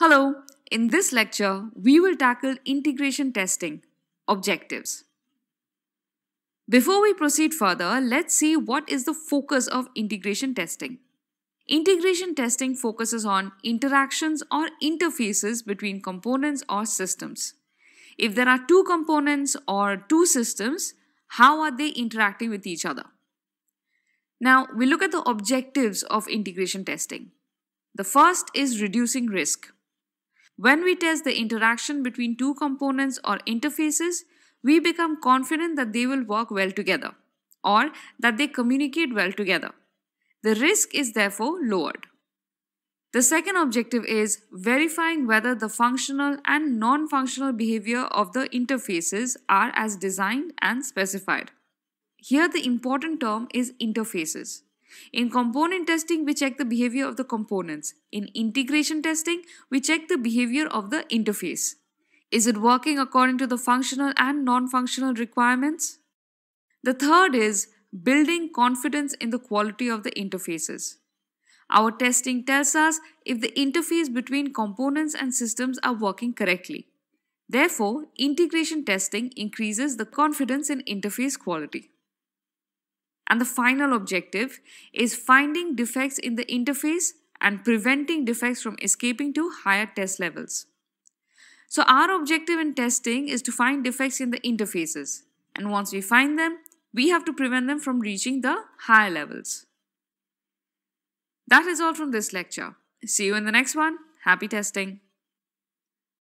Hello, in this lecture, we will tackle integration testing objectives. Before we proceed further, let's see what is the focus of integration testing. Integration testing focuses on interactions or interfaces between components or systems. If there are two components or two systems, how are they interacting with each other? Now, we look at the objectives of integration testing. The first is reducing risk. When we test the interaction between two components or interfaces, we become confident that they will work well together or that they communicate well together. The risk is therefore lowered. The second objective is verifying whether the functional and non-functional behavior of the interfaces are as designed and specified. Here the important term is interfaces. In component testing, we check the behavior of the components. In integration testing, we check the behavior of the interface. Is it working according to the functional and non-functional requirements? The third is building confidence in the quality of the interfaces. Our testing tells us if the interface between components and systems are working correctly. Therefore, integration testing increases the confidence in interface quality. And the final objective is finding defects in the interface and preventing defects from escaping to higher test levels. So our objective in testing is to find defects in the interfaces. And once we find them, we have to prevent them from reaching the higher levels. That is all from this lecture. See you in the next one. Happy testing.